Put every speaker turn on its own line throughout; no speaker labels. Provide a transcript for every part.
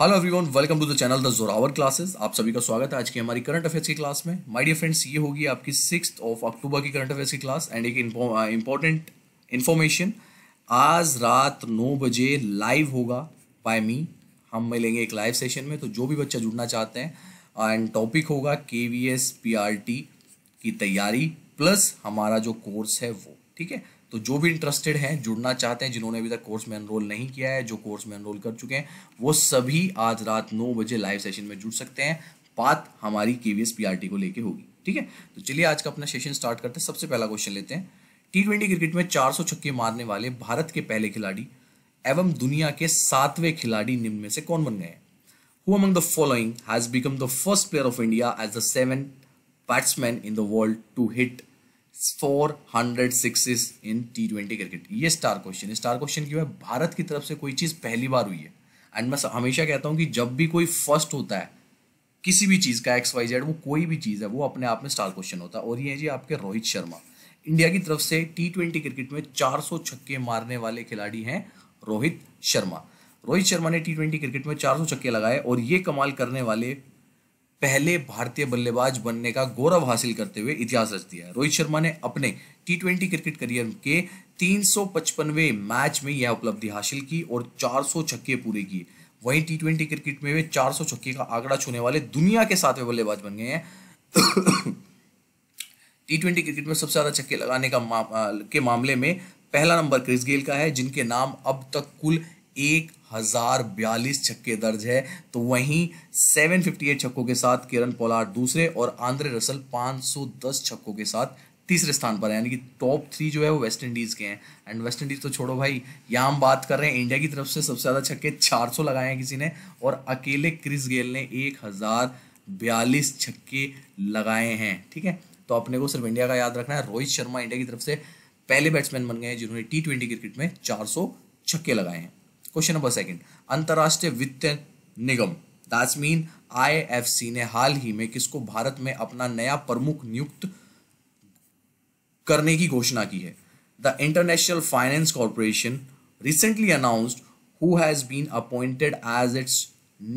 Hello everyone welcome to the channel the Zorawar classes आप सभी का स्वागत है आज की हमारी करंट अफेयर्स की क्लास में माय डियर फ्रेंड्स ये होगी आपकी सिक्स ऑफ अक्टूबर की करंट अफेयर्स की क्लास एंड एक इम्पोर्टेंट इन्फॉर्मेशन uh, आज रात नौ बजे लाइव होगा बाय मी हम मिलेंगे एक लाइव सेशन में तो जो भी बच्चा जुड़ना चाहते हैं एंड uh, टॉपिक होगा K V S P R T की तैयारी प्लस हमारा जो कोर्स है वो ठीक है तो जो भी इंटरेस्टेड हैं जुड़ना चाहते हैं जिन्होंने अभी तक कोर्स में एनरोल नहीं किया है जो कोर्स में एनरोल कर चुके हैं वो सभी आज रात नौ बजे लाइव सेशन में जुड़ सकते हैं बात हमारी के वी को लेके होगी ठीक है तो चलिए आज का अपना सेशन स्टार्ट करते हैं सबसे पहला क्वेश्चन लेते हैं टी ट्वेंटी क्रिकेट में चार सौ छक्के मारने वाले भारत के पहले खिलाड़ी एवं दुनिया के सातवें खिलाड़ी निम्न में से कौन बन गए who among the following has become the first player of India as the seven batsman in the world to hit four hundred six in T twenty cricket ये स्टार क्वेश्चन स्टार क्वेश्चन क्यों है भारत की तरफ से कोई चीज़ पहली बार हुई है एंड मैं हमेशा कहता हूँ कि जब भी कोई फर्स्ट होता है किसी भी चीज़ का एक्स वाई जेड वो कोई भी चीज़ है वो अपने आप में स्टार क्वेश्चन होता है और ये है जी आपके रोहित शर्मा इंडिया की तरफ से टी ट्वेंटी क्रिकेट में चार सौ छक्के मारने वाले खिलाड़ी हैं रोहित शर्मा रोहित शर्मा ने टी ट्वेंटी क्रिकेट में चार सौ छक्के लगाए और ये कमाल करने वाले पहले भारतीय बल्लेबाज बनने का गौरव हासिल करते हुए इतिहास रच दिया रोहित शर्मा ने अपने टी ट्वेंटी क्रिकेट करियर के तीन मैच में यह उपलब्धि हासिल की और 400 छक्के पूरे किए वहीं टी ट्वेंटी क्रिकेट में वे 400 छक्के का आंकड़ा छूने वाले दुनिया के सातवें बल्लेबाज बन गए हैं टी ट्वेंटी क्रिकेट में सबसे ज़्यादा छक्के लगाने का मा, के मामले में पहला नंबर क्रिस गेल का है जिनके नाम अब तक कुल एक हजार बयालीस छक्के दर्ज है तो वहीं 758 छक्कों के साथ किरण पोलार्ड दूसरे और आंद्रे रसल 510 छक्कों के साथ तीसरे स्थान पर है यानी कि टॉप थ्री जो है वो वेस्ट इंडीज़ के हैं एंड वेस्ट इंडीज़ तो छोड़ो भाई यहाँ हम बात कर रहे हैं इंडिया की तरफ से सबसे ज़्यादा छक्के 400 लगाए हैं किसी ने और अकेले क्रिस गेल ने एक हज़ार बयालीस छक्के लगाए हैं ठीक है तो अपने को सिर्फ इंडिया का याद रखना है रोहित शर्मा इंडिया की तरफ से पहले बैट्समैन बन गए हैं जिन्होंने टी ट्वेंटी क्रिकेट में चार छक्के लगाए हैं क्वेश्चन नंबर सेकंड अंतर्राष्ट्रीय वित्त निगम दैट्स मीन आईएफसी ने हाल ही में किसको भारत में अपना नया प्रमुख नियुक्त करने की घोषणा की है the international finance corporation recently announced who has been appointed as its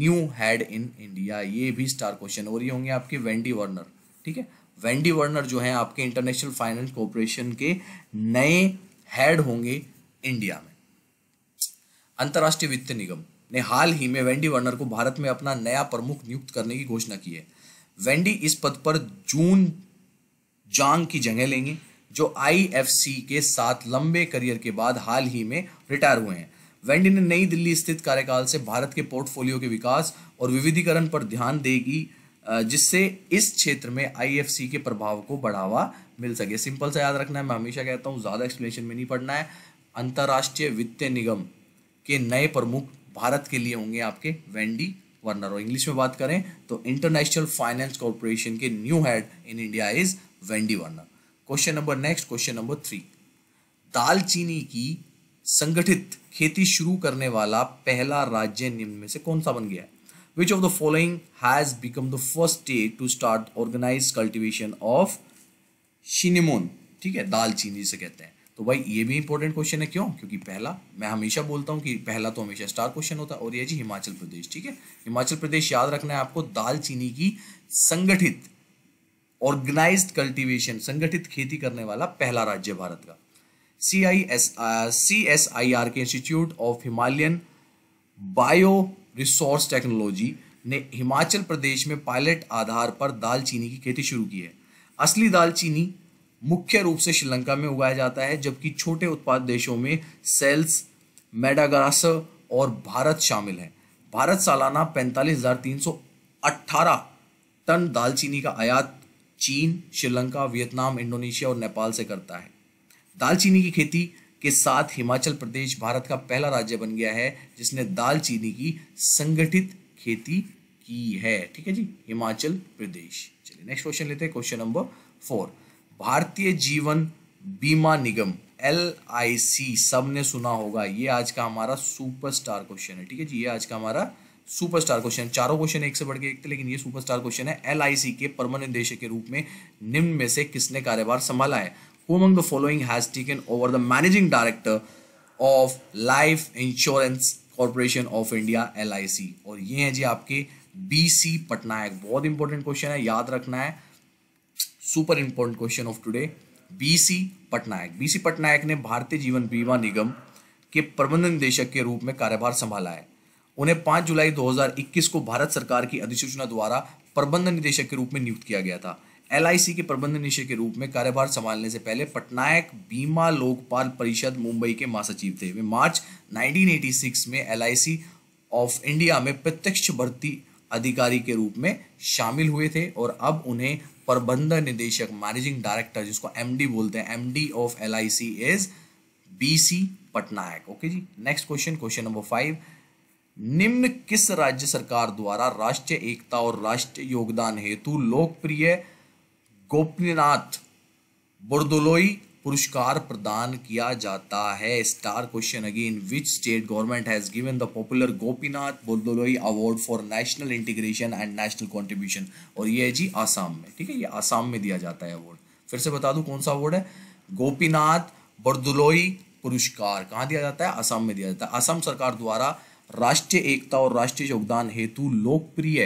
new head in India ये भी स्टार क्वेश्चन हो रही होंगे आपके वेंडी वर्नर ठीक है वेंडी वर्नर जो है आपके इंटरनेशनल फाइनेंस कॉरपोरेशन के नए हेड होंगे इंडिया में अंतर्राष्ट्रीय वित्त निगम ने हाल ही में वेंडी वर्नर को भारत में अपना नया प्रमुख नियुक्त करने की घोषणा की है वेंडी इस पद पर जून जांग की जगह लेंगे जो आईएफसी के साथ लंबे करियर के बाद हाल ही में रिटायर हुए हैं वेंडी ने नई दिल्ली स्थित कार्यकाल से भारत के पोर्टफोलियो के विकास और विविधीकरण पर ध्यान देगी जिससे इस क्षेत्र में आईएफसी के प्रभाव को बढ़ावा मिल सके सिंपल सा याद रखना है मैं हमेशा कहता हूँ ज़्यादा एक्सप्लेनेशन में नहीं पढ़ना है अंतर्राष्ट्रीय वित्तीय निगम के नए प्रमुख भारत के लिए होंगे आपके वेंडी वर्नर और इंग्लिश में बात करें तो इंटरनेशनल फाइनेंस कॉरपोरेशन के new head in India is Wendy Werner question number next question number three दालचीनी की संगठित खेती शुरू करने वाला पहला राज्य निम्न में से कौन सा बन गया है of the the following has become the first state to start organized cultivation of ठीक है दालचीनी जिसे कहते हैं तो भाई ये भी इंपॉर्टेंट क्वेश्चन है क्यों क्योंकि पहला मैं हमेशा बोलता हूँ कि पहला तो हमेशा स्टार क्वेश्चन होता है और ये जी हिमाचल प्रदेश ठीक है हिमाचल प्रदेश याद रखना है आपको दालचीनी की संगठित ऑर्गेनाइज्ड कल्टीवेशन संगठित खेती करने वाला पहला राज्य भारत का C I S C S I R के institute of Himalayan bio resource technology ने हिमाचल प्रदेश में पायलट आधार पर दालचीनी की खेती शुरू की है असली दालचीनी मुख्य रूप से श्रीलंका में उगाया जाता है जबकि छोटे उत्पाद देशों में सेल्स मेडागास और भारत शामिल है भारत सालाना पैंतालीस टन दालचीनी का आयात चीन श्रीलंका वियतनाम इंडोनेशिया और नेपाल से करता है दालचीनी की खेती के साथ हिमाचल प्रदेश भारत का पहला राज्य बन गया है जिसने दालचीनी की संगठित खेती की है ठीक है जी हिमाचल प्रदेश चलिए नेक्स्ट क्वेश्चन लेते हैं क्वेश्चन नंबर फोर भारतीय जीवन बीमा निगम एल आई सी सब ने सुना होगा ये आज का हमारा सुपरस्टार क्वेश्चन है ठीक है जी ये आज का हमारा सुपरस्टार क्वेश्चन चारों क्वेश्चन एक से बढ़ के एक थे लेकिन ये सुपरस्टार क्वेश्चन है एल आई सी के परमानेंट निदेशक के रूप में निम्न में से किसने कार्यभार संभाला है following has taken over the managing director of life insurance corporation of India L I C और ये है जी आपके बी सी पटनायक बहुत इंपॉर्टेंट क्वेश्चन है याद रखना है super important question of today B C Patnaik B C Patnaik ने भारतीय जीवन बीमा निगम के प्रबंध निदेशक के रूप में कार्यभार संभाला है उन्हें 5 जुलाई 2021 को भारत सरकार की अधिसूचना द्वारा प्रबंध निदेशक के रूप में नियुक्त किया गया था एल के प्रबंध निदेशक के रूप में कार्यभार संभालने से पहले पटनायक बीमा लोकपाल परिषद मुंबई के महासचिव थे वे मार्च 1986 में एल ऑफ इंडिया में प्रत्यक्ष भर्ती अधिकारी के रूप में शामिल हुए थे और अब उन्हें प्रबंध निदेशक मैनेजिंग डायरेक्टर जिसको एमडी बोलते हैं MD of L is B C Patnaik okay ji next question question number five निम्न किस राज्य सरकार द्वारा राष्ट्रीय एकता और राष्ट्रीय योगदान हेतु लोकप्रिय गोपनीनाथ बुर्दुलोई पुरस्कार प्रदान किया जाता है star question again which state government has given the popular Gopinath Bordoloi award for national integration and national contribution और ये है जी आसाम में ठीक है ये आसाम में दिया जाता है अवार्ड फिर से बता दूं कौन सा अवार्ड है गोपीनाथ बरदलोई पुरस्कार कहाँ दिया जाता है आसाम में दिया जाता है आसाम सरकार द्वारा राष्ट्रीय एकता और राष्ट्रीय योगदान हेतु लोकप्रिय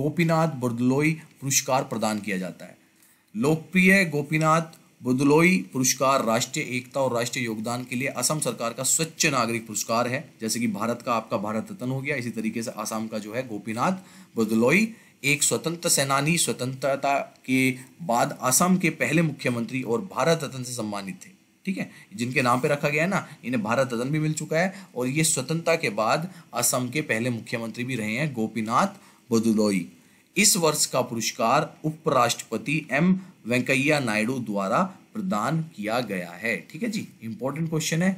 गोपीनाथ बरदलोई पुरस्कार प्रदान किया जाता है लोकप्रिय गोपीनाथ बुदलोई पुरस्कार राष्ट्रीय एकता और राष्ट्रीय योगदान के लिए असम सरकार का स्वच्छ नागरिक पुरस्कार है जैसे कि भारत का आपका भारत रत्न हो गया इसी तरीके से आसाम का जो है गोपीनाथ बुदलोई एक स्वतंत्र सेनानी स्वतंत्रता के बाद असम के पहले मुख्यमंत्री और भारत रत्न से सम्मानित थे ठीक है जिनके नाम पे रखा गया है ना इन्हें भारत रत्न भी मिल चुका है और ये स्वतंत्रता के बाद असम के पहले मुख्यमंत्री भी रहे हैं गोपीनाथ बुदलोई इस वर्ष का पुरस्कार उपराष्ट्रपति एम वेंकैया नायडू द्वारा प्रदान किया गया है ठीक है जी इंपॉर्टेंट क्वेश्चन है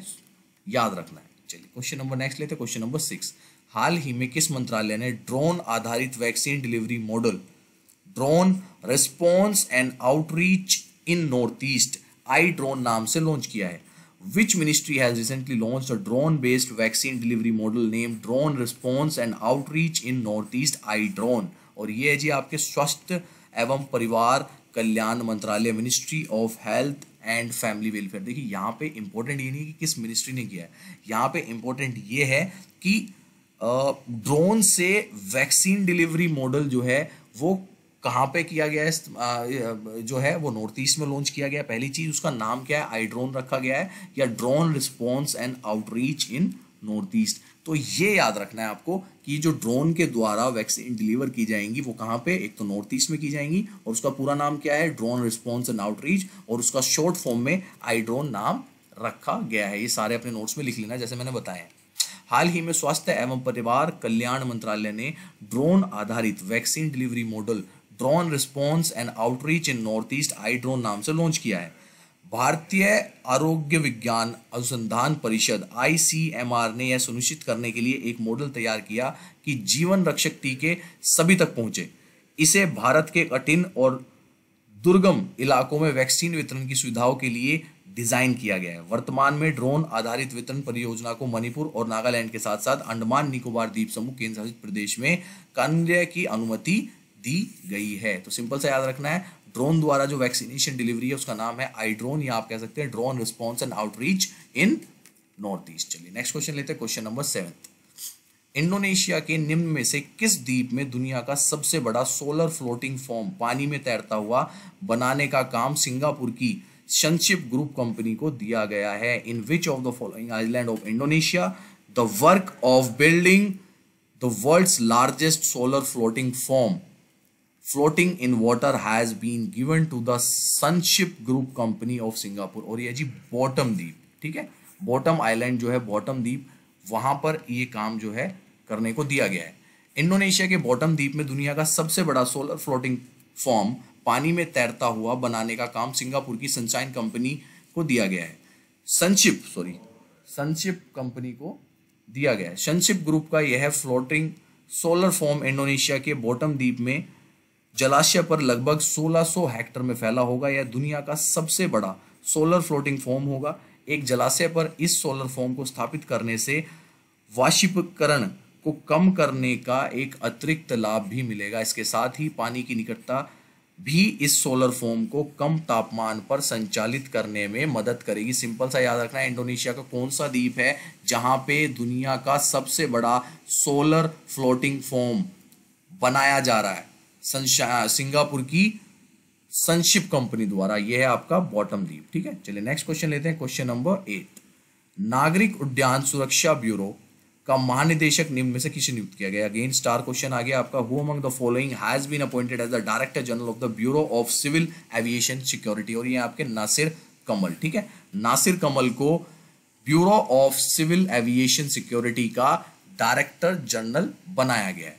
याद रखना है चलिए क्वेश्चन नंबर नेक्स्ट लेते हैं क्वेश्चन नंबर सिक्स हाल ही में किस मंत्रालय ने ड्रोन आधारित vaccine delivery model drone response and outreach in north east I drone नाम से लॉन्च किया है which ministry has recently launched a drone-based vaccine delivery model named Drone Response and Outreach in Northeast iDrone? और ये है जी आपके स्वास्थ्य एवं परिवार कल्याण मंत्रालय ministry of health and family welfare देखिए यहाँ पे इम्पोर्टेंट ये नहीं कि किस मिनिस्ट्री ने किया है यहाँ पे इम्पोर्टेंट ये है कि ड्रोन से वैक्सीन डिलीवरी मॉडल जो है वो कहाँ पे किया गया है जो है वो नॉर्थ ईस्ट में लॉन्च किया गया पहली चीज़ उसका नाम क्या है आई ड्रोन रखा गया है या drone response and outreach in north east तो ये याद रखना है आपको कि जो ड्रोन के द्वारा वैक्सीन डिलीवर की जाएंगी वो कहाँ पे एक तो नॉर्थ ईस्ट में की जाएंगी और उसका पूरा नाम क्या है ड्रोन रिस्पॉन्स एंड आउटरीच और उसका शॉर्ट फॉर्म में आई ड्रोन नाम रखा गया है ये सारे अपने नोट्स में लिख लेना जैसे मैंने बताया हाल ही में स्वास्थ्य एवं परिवार कल्याण मंत्रालय ने ड्रोन आधारित vaccine delivery model drone response and outreach in north east I drone नाम से लॉन्च किया है भारतीय आरोग्य विज्ञान अनुसंधान परिषद आईसीएमआर ने यह सुनिश्चित करने के लिए एक मॉडल तैयार किया कि जीवन रक्षक टीके सभी तक पहुंचे इसे भारत के कठिन और दुर्गम इलाकों में वैक्सीन वितरण की सुविधाओं के लिए डिजाइन किया गया है वर्तमान में ड्रोन आधारित वितरण परियोजना को मणिपुर और नागालैंड के साथ साथ अंडमान निकोबार द्वीप समूह केंद्र शासित प्रदेश में कार्य की अनुमति दी गई है तो सिंपल सा याद रखना है ड्रोन द्वारा जो वैक्सीनेशन डिलीवरी है उसका नाम है आई ड्रोन या आप कह सकते हैं drone response and outreach in north east चलिए नेक्स्ट क्वेश्चन लेते हैं क्वेश्चन नंबर सेवन इंडोनेशिया के निम्न में से किस द्वीप में दुनिया का सबसे बड़ा सोलर फ्लोटिंग फॉर्म पानी में तैरता हुआ बनाने का काम सिंगापुर की सनशिप ग्रुप कंपनी को दिया गया है in which of the following island of Indonesia the work of building the world's largest solar floating form floating in water has been given to the Sunship group company of Singapore और ये जी bottom द्वीप ठीक है bottom island जो है bottom द्वीप वहां पर ये काम जो है करने को दिया गया है इंडोनेशिया के बॉटम द्वीप में दुनिया का सबसे बड़ा सोलर फ्लोटिंग फॉर्म पानी में तैरता हुआ बनाने का काम सिंगापुर की सनशाइन कंपनी को दिया गया है सनशिप सॉरी सनशिप कंपनी को दिया गया है सनशिप ग्रुप का यह फ्लोटिंग सोलर फॉर्म इंडोनेशिया के बॉटम द्वीप में जलाशय पर लगभग 1600 हेक्टर में फैला होगा यह दुनिया का सबसे बड़ा सोलर फ्लोटिंग फॉर्म होगा एक जलाशय पर इस सोलर फॉर्म को स्थापित करने से वाशिपकरण को कम करने का एक अतिरिक्त लाभ भी मिलेगा इसके साथ ही पानी की निकटता भी इस सोलर फॉर्म को कम तापमान पर संचालित करने में मदद करेगी सिंपल सा याद रखना है इंडोनेशिया का कौन सा द्वीप है जहां पे दुनिया का सबसे बड़ा सोलर फ्लोटिंग फॉर्म बनाया जा रहा है सिंगापुर की सनशिप कंपनी द्वारा यह है आपका बॉटम द्वीप ठीक है चलिए नेक्स्ट क्वेश्चन लेते हैं क्वेश्चन नंबर एट नागरिक उड्डयन सुरक्षा ब्यूरो का महानिदेशक निम्न में से किसे नियुक्त किया गया अगेन स्टार क्वेश्चन आ गया आपका who among the following has been appointed as the director general of the bureau of civil aviation security और ये आपके नासिर कमल ठीक है नासिर कमल को bureau of civil aviation security का डायरेक्टर जनरल बनाया गया है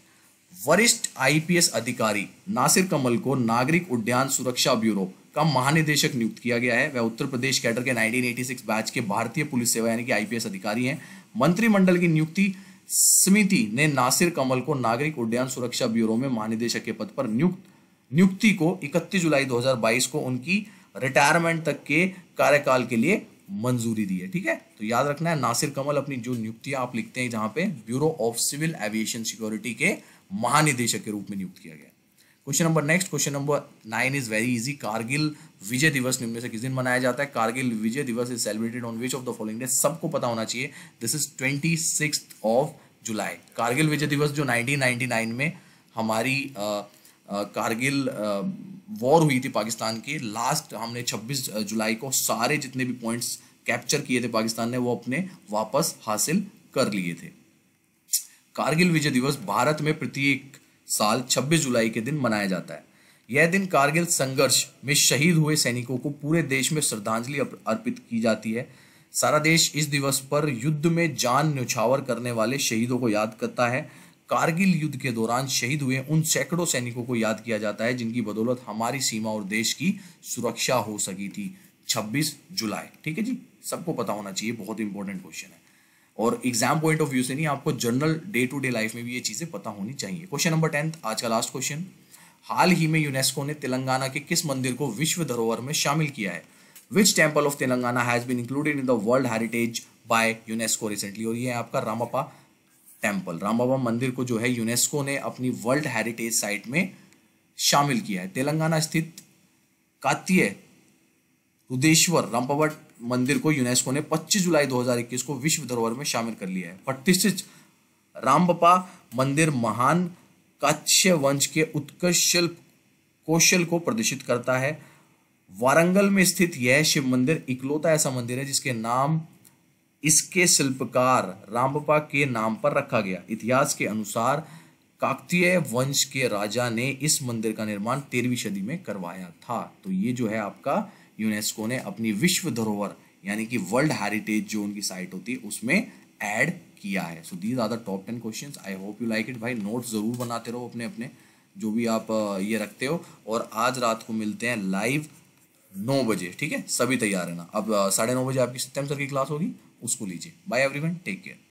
वरिष्ठ आईपीएस अधिकारी नासिर कमल को नागरिक उड्डयन सुरक्षा ब्यूरो का महानिदेशक नियुक्त किया गया है वह उत्तर प्रदेश कैडर के 1986 बैच के भारतीय पुलिस सेवा यानी कि आईपीएस अधिकारी हैं मंत्रिमंडल की नियुक्ति समिति ने नासिर कमल को नागरिक उड्डयन सुरक्षा ब्यूरो में महानिदेशक के पद पर नियुक्त नियुक्ति को 31 जुलाई 2022 को उनकी रिटायरमेंट तक के कार्यकाल के लिए मंजूरी दी है ठीक है तो याद रखना है नासिर कमल अपनी जो नियुक्तियां आप लिखते हैं जहां पे bureau of civil aviation security के महानिदेशक के रूप में नियुक्त किया गया question number next question number nine is very easy Kargil Vijay Diwas निम्न से किस दिन मनाया जाता है Kargil Vijay Diwas is celebrated on which of the following day सबको पता होना चाहिए this is twenty of July Kargil Vijay Diwas जो 1999 में हमारी आ, आ, कारगिल वॉर हुई थी पाकिस्तान की लास्ट हमने 26 जुलाई को सारे जितने भी पॉइंट्स कैप्चर किए थे पाकिस्तान ने वो अपने वापस हासिल कर लिए थे कारगिल विजय दिवस भारत में प्रत्येक साल 26 जुलाई के दिन मनाया जाता है यह दिन कारगिल संघर्ष में शहीद हुए सैनिकों को पूरे देश में श्रद्धांजलि अर्पित की जाती है सारा देश इस दिवस पर युद्ध में जान न्यौछावर करने वाले शहीदों को याद करता है कारगिल युद्ध के दौरान शहीद हुए उन सैकड़ों सैनिकों को याद किया जाता है जिनकी बदौलत हमारी सीमा और देश की सुरक्षा हो सकी थी 26 जुलाई ठीक है जी सबको पता होना चाहिए बहुत इंपॉर्टेंट क्वेश्चन है और एग्जाम पॉइंट ऑफ व्यू से नहीं आपको general day to day life में भी ये चीज़ें पता होनी चाहिए क्वेश्चन नंबर टेंथ आज का लास्ट क्वेश्चन हाल ही में यूनेस्को ने तेलंगाना के किस मंदिर को विश्व धरोहर में शामिल किया है which temple of Telangana has been included in the world heritage by UNESCO recently और ये है आपका रामापा टेम्पल रामापा मंदिर को जो है यूनेस्को ने अपनी वर्ल्ड हेरिटेज साइट में शामिल किया है तेलंगाना स्थित कात्य रुदेश्वर रामपावट मंदिर को यूनेस्को ने 25 जुलाई 2021 को विश्व धरोहर में शामिल कर लिया है प्रतिष्ठित रामबपा मंदिर महान काश्य वंश के उत्कर्ष शिल्प कौशल को प्रदर्शित करता है वारंगल में स्थित यह शिव मंदिर इकलौता ऐसा मंदिर है जिसके नाम इसके शिल्पकार रामबपा के नाम पर रखा गया इतिहास के अनुसार काकतीय वंश के राजा ने इस मंदिर का निर्माण तेरहवीं सदी में करवाया था तो ये जो है आपका यूनेस्को ने अपनी विश्व धरोहर यानी कि वर्ल्ड हेरिटेज जो उनकी साइट होती है उसमें ऐड किया है so these are the top ten question I hope you like it भाई नोट ज़रूर बनाते रहो अपने अपने जो भी आप ये रखते हो और आज रात को मिलते हैं लाइव नौ बजे ठीक है सभी तैयार है ना अब साढ़े नौ बजे आपकी सत्यम सर की क्लास होगी उसको लीजिए बाय एवरीवन टेक केयर